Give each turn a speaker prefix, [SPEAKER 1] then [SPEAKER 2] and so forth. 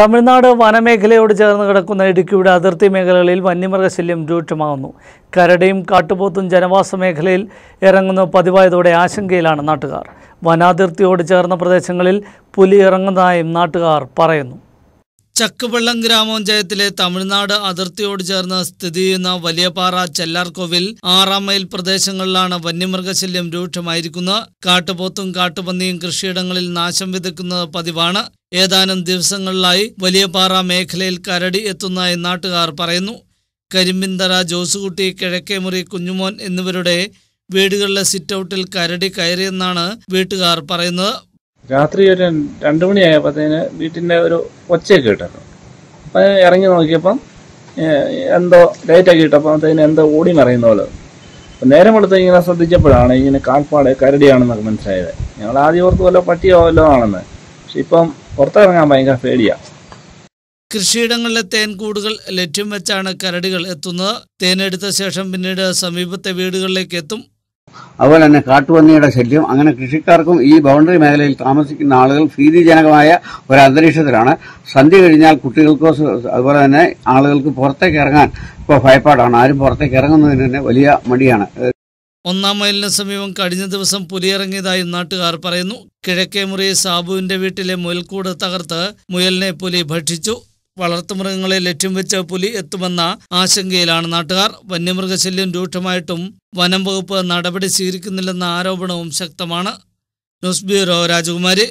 [SPEAKER 1] തമിഴ്നാട് വനമേഖലയോട് ചേർന്ന് കിടക്കുന്ന ഇടുക്കിയുടെ അതിർത്തി മേഖലകളിൽ വന്യമൃഗശല്യം രൂക്ഷമാകുന്നു കരടയും കാട്ടുപോത്തും ജനവാസ മേഖലയിൽ ഇറങ്ങുന്ന പതിവായതോടെ ആശങ്കയിലാണ് നാട്ടുകാർ വനാതിർത്തിയോട് ചേർന്ന പ്രദേശങ്ങളിൽ പുലി ഇറങ്ങുന്നതായും നാട്ടുകാർ പറയുന്നു ചക്കുപള്ളം ഗ്രാമപഞ്ചായത്തിലെ തമിഴ്നാട് അതിർത്തിയോട് ചേർന്ന് സ്ഥിതി ചെയ്യുന്ന വലിയപാറ ചെല്ലാർകോവിൽ ആറാം മൈൽ പ്രദേശങ്ങളിലാണ് വന്യമൃഗശല്യം രൂക്ഷമായിരിക്കുന്നത് കാട്ടുപോത്തും കാട്ടുപന്നിയും കൃഷിയിടങ്ങളിൽ നാശം വിതയ്ക്കുന്നത് പതിവാണ് ഏതാനും ദിവസങ്ങളിലായി വലിയപാറ മേഖലയിൽ കരടി എത്തുന്നതായി നാട്ടുകാർ പറയുന്നു കരിമ്പിന്തറ ജോസുകുട്ടി കിഴക്കേമുറി കുഞ്ഞുമോൻ എന്നിവരുടെ വീടുകളിലെ സിറ്റൌട്ടിൽ കരടി കയറിയെന്നാണ് വീട്ടുകാർ പറയുന്നത്
[SPEAKER 2] രാത്രി ഒരു രണ്ട് മണിയായപ്പോഴത്തേന് വീട്ടിൻ്റെ ഒരു
[SPEAKER 1] ഒച്ചയൊക്കെ കേട്ടായിരുന്നു
[SPEAKER 2] അപ്പം ഇറങ്ങി നോക്കിയപ്പം എന്തോ ലൈറ്റൊക്കെ അതിന് എന്തോ ഓടി മറയുന്ന പോലെ നേരം കൊടുത്ത് ഇങ്ങനെ ശ്രദ്ധിച്ചപ്പോഴാണ് ഇങ്ങനെ കാൽപ്പാട് കരടിയാണെന്നൊക്കെ മനസ്സിലായത് ഞങ്ങൾ ആദ്യം ഓർത്ത് വല്ല പട്ടിയോ വല്ലോ ആണെന്ന് പക്ഷെ ഇപ്പം പുറത്തിറങ്ങാൻ ഭയങ്കര പേടിയാണ്
[SPEAKER 1] കൃഷിയിടങ്ങളിലെ തേൻ കൂടുകൾ ലക്ഷ്യം വെച്ചാണ് കരടികൾ എത്തുന്നത് തേനെടുത്ത ശേഷം പിന്നീട് സമീപത്തെ വീടുകളിലേക്ക് എത്തും
[SPEAKER 3] അതുപോലെ തന്നെ കാട്ടുപന്നിയുടെ ശല്യം അങ്ങനെ കൃഷിക്കാർക്കും ഈ ബൗണ്ടറി മേഖലയിൽ താമസിക്കുന്ന ആളുകൾ ഭീതിജനകമായ ഒരു അന്തരീക്ഷത്തിലാണ് സന്ധ്യ കഴിഞ്ഞാൽ കുട്ടികൾക്കോ അതുപോലെ തന്നെ ആളുകൾക്ക് പുറത്തേക്ക് ഇറങ്ങാൻ ഇപ്പോൾ ഭയപ്പാടാണ് ആരും പുറത്തേക്ക് ഇറങ്ങുന്നതിന് തന്നെ വലിയ മടിയാണ്
[SPEAKER 1] ഒന്നാം മൈലിന് സമീപം കഴിഞ്ഞ ദിവസം പുലിയിറങ്ങിയതായി നാട്ടുകാർ പറയുന്നു കിഴക്കേ സാബുവിന്റെ വീട്ടിലെ മുയൽക്കൂട് തകർത്ത് മുയലിനെ പുലി ഭക്ഷിച്ചു വളർത്തുമൃഗങ്ങളെ ലക്ഷ്യം വെച്ച് പുലി എത്തുമെന്ന ആശങ്കയിലാണ് നാട്ടുകാർ വന്യമൃഗശല്യം രൂക്ഷമായിട്ടും വനം വകുപ്പ് നടപടി സ്വീകരിക്കുന്നില്ലെന്ന ആരോപണവും ശക്തമാണ് ന്യൂസ് ബ്യൂറോ രാജകുമാരി